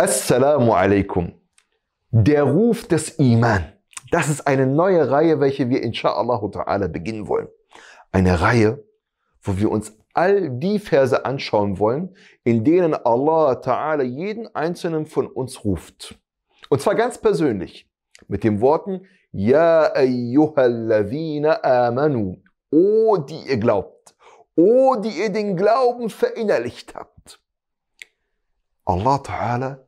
Assalamu alaikum. Der Ruf des Iman. Das ist eine neue Reihe, welche wir insha'Allah ta'ala beginnen wollen. Eine Reihe, wo wir uns all die Verse anschauen wollen, in denen Allah ta'ala jeden einzelnen von uns ruft. Und zwar ganz persönlich. Mit den Worten, Ja ayyuhallavina amanu. O, die ihr glaubt. O, die ihr den Glauben verinnerlicht habt. Allah Ta'ala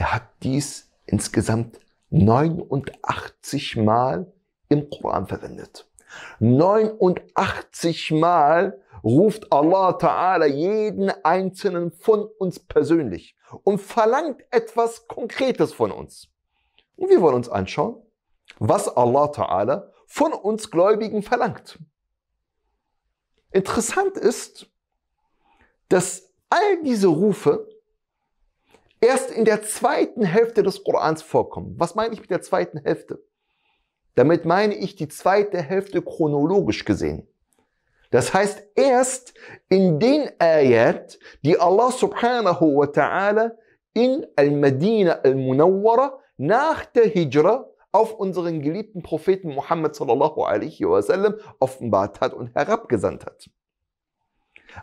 er hat dies insgesamt 89 Mal im Koran verwendet. 89 Mal ruft Allah Ta'ala jeden einzelnen von uns persönlich und verlangt etwas Konkretes von uns. Und wir wollen uns anschauen, was Allah Ta'ala von uns Gläubigen verlangt. Interessant ist, dass all diese Rufe erst in der zweiten Hälfte des Korans vorkommen. Was meine ich mit der zweiten Hälfte? Damit meine ich die zweite Hälfte chronologisch gesehen. Das heißt, erst in den Ayat, die Allah subhanahu wa ta'ala in Al-Madina Al-Munawwara nach der Hijra auf unseren geliebten Propheten Muhammad sallallahu alaihi wasallam offenbart hat und herabgesandt hat.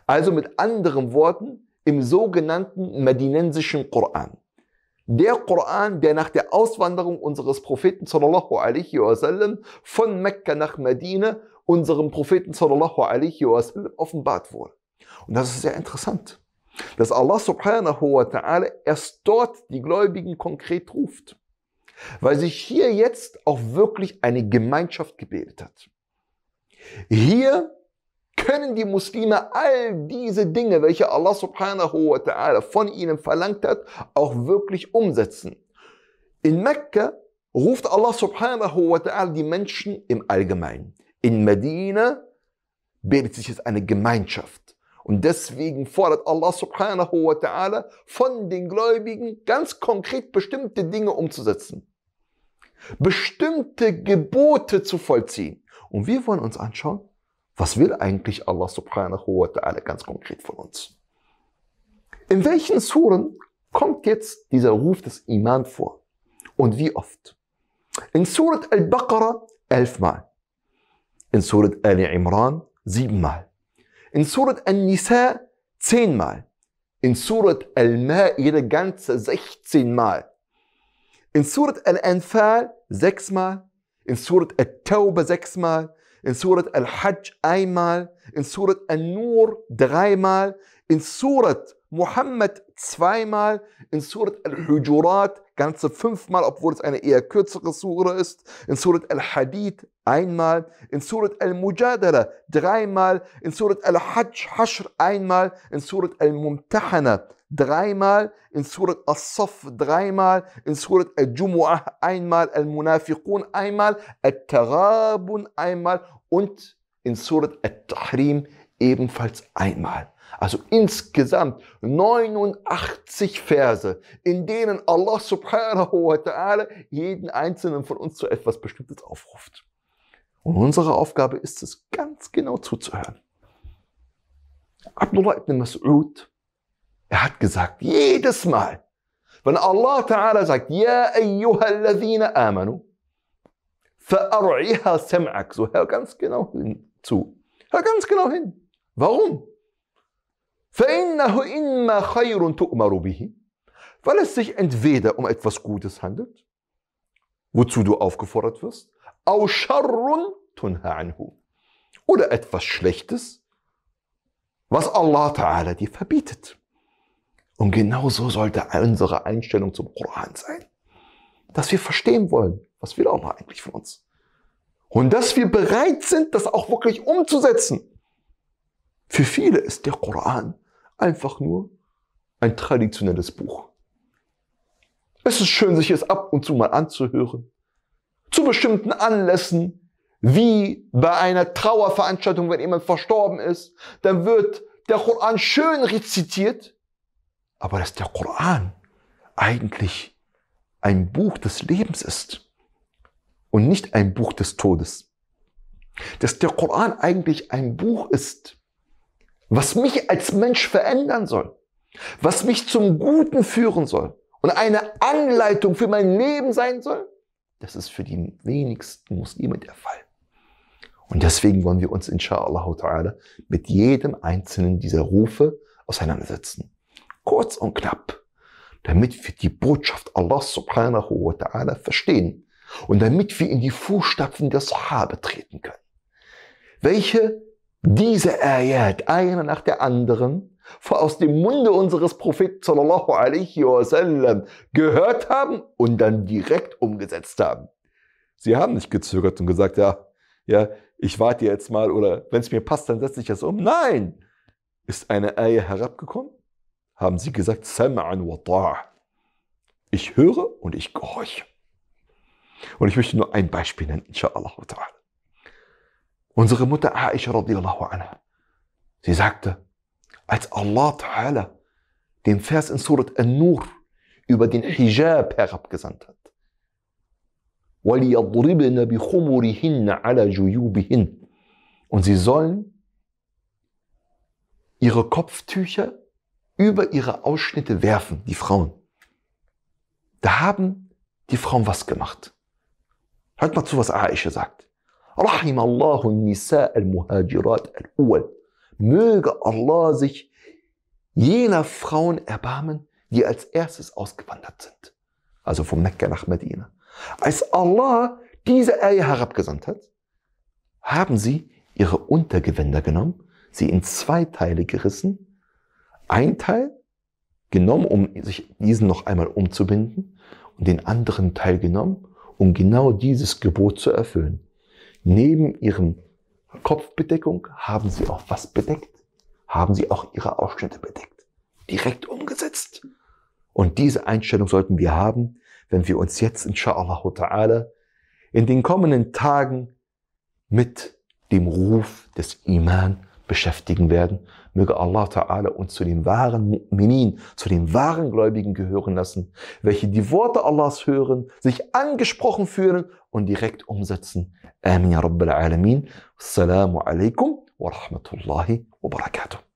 Also mit anderen Worten, im sogenannten medinensischen Koran. Der Koran, der nach der Auswanderung unseres Propheten sallallahu alaihi wasallam von Mekka nach Medina unserem Propheten sallallahu alaihi wasallam offenbart wurde. Und das ist sehr interessant, dass Allah subhanahu wa ta'ala erst dort die Gläubigen konkret ruft, weil sich hier jetzt auch wirklich eine Gemeinschaft gebildet hat. Hier können die Muslime all diese Dinge, welche Allah subhanahu wa ta'ala von ihnen verlangt hat, auch wirklich umsetzen. In Mekka ruft Allah subhanahu wa ta'ala die Menschen im Allgemeinen. In Medina bildet sich jetzt eine Gemeinschaft. Und deswegen fordert Allah subhanahu wa ta'ala von den Gläubigen ganz konkret bestimmte Dinge umzusetzen. Bestimmte Gebote zu vollziehen. Und wir wollen uns anschauen, was will eigentlich Allah subhanahu wa ta'ala ganz konkret von uns? In welchen Suren kommt jetzt dieser Ruf des Iman vor? Und wie oft? In Surat al-Baqarah elfmal. In Surat al-Imran siebenmal. In Surat al-Nisa zehnmal. In Surat al-Ma'ida ganze 16 Mal. In Surat al-Anfal sechsmal. In Surat al-Tauba sechsmal in Surat Al-Hajj einmal, in Surat An-Nur dreimal, in Surat Muhammad zweimal, in Surat Al-Hujurat ganze fünfmal, obwohl es eine eher kürzere Sura ist, in Surat Al-Hadid einmal, in Surat Al-Mujadala dreimal, in Surat Al-Hajj Hashr einmal, in Surat Al-Mumtahana dreimal, in Surat as saf dreimal, in Surat Al-Jumu'ah einmal, Al-Munafiqun einmal, Al-Tarabun einmal und in Surat Al-Tahrim ebenfalls einmal. Also insgesamt 89 Verse, in denen Allah subhanahu wa ta'ala jeden einzelnen von uns zu etwas Bestimmtes aufruft. Und unsere Aufgabe ist es, ganz genau zuzuhören. Abdullah ibn Mas'ud er hat gesagt, jedes Mal, wenn Allah Ta'ala sagt, Ja, ayyuhalladhina amanu, fa'ar'iha sam'ak, so hör ganz genau hinzu. Hör ganz genau hin. Warum? فَإِنَّهُ إِمَّا خَيْرٌ تُؤْمَرُ بِهِ Weil es sich entweder um etwas Gutes handelt, wozu du aufgefordert wirst, أو شَرٌ تُنْهَى عَنْهُ Oder etwas Schlechtes, was Allah Ta'ala dir verbietet. Und genau so sollte unsere Einstellung zum Koran sein. Dass wir verstehen wollen, was will Allah eigentlich von uns. Und dass wir bereit sind, das auch wirklich umzusetzen. Für viele ist der Koran einfach nur ein traditionelles Buch. Es ist schön, sich es ab und zu mal anzuhören. Zu bestimmten Anlässen, wie bei einer Trauerveranstaltung, wenn jemand verstorben ist, dann wird der Koran schön rezitiert aber dass der Koran eigentlich ein Buch des Lebens ist und nicht ein Buch des Todes. Dass der Koran eigentlich ein Buch ist, was mich als Mensch verändern soll, was mich zum Guten führen soll und eine Anleitung für mein Leben sein soll, das ist für die wenigsten Muslime der Fall. Und deswegen wollen wir uns, inshallah mit jedem einzelnen dieser Rufe auseinandersetzen kurz und knapp, damit wir die Botschaft Allah subhanahu wa ta'ala verstehen und damit wir in die Fußstapfen der Sahabe treten können, welche diese Ayat eine nach der anderen aus dem Munde unseres Propheten sallallahu alaihi wasallam gehört haben und dann direkt umgesetzt haben. Sie haben nicht gezögert und gesagt, ja, ja, ich warte jetzt mal oder wenn es mir passt, dann setze ich es um. Nein! Ist eine Eier herabgekommen haben sie gesagt, Sam'an wa ta'a. Ich höre und ich gehorche. Und ich möchte nur ein Beispiel nennen, insha'Allah ta'ala. Unsere Mutter Aisha radiallahu anha, sie sagte, als Allah ta'ala den Vers in Surat An-Nur über den Hijab herabgesandt hat, وَلِيَضْرِبْنَ بِخُمُرِهِنَّ عَلَى جُيُوبِهِنَّ Und sie sollen ihre Kopftücher über ihre Ausschnitte werfen, die Frauen. Da haben die Frauen was gemacht. Hört mal zu, was Aisha sagt. Rahim Allahu Nisa al-Muhajirat al-Uwal. Möge Allah sich jener Frauen erbarmen, die als erstes ausgewandert sind. Also von Mekka nach Medina. Als Allah diese Ayah herabgesandt hat, haben sie ihre Untergewänder genommen, sie in zwei Teile gerissen ein Teil genommen, um sich diesen noch einmal umzubinden und den anderen Teil genommen, um genau dieses Gebot zu erfüllen. Neben ihrem Kopfbedeckung haben sie auch was bedeckt? Haben sie auch ihre Ausschnitte bedeckt? Direkt umgesetzt. Und diese Einstellung sollten wir haben, wenn wir uns jetzt, inshallah ta'ala, in den kommenden Tagen mit dem Ruf des Iman beschäftigen werden. Möge Allah Ta'ala uns zu den wahren Mu'minin, zu den wahren Gläubigen gehören lassen, welche die Worte Allahs hören, sich angesprochen fühlen und direkt umsetzen. Amin ya Rabbil Alameen. Assalamu alaikum wa rahmatullahi wa barakatuh.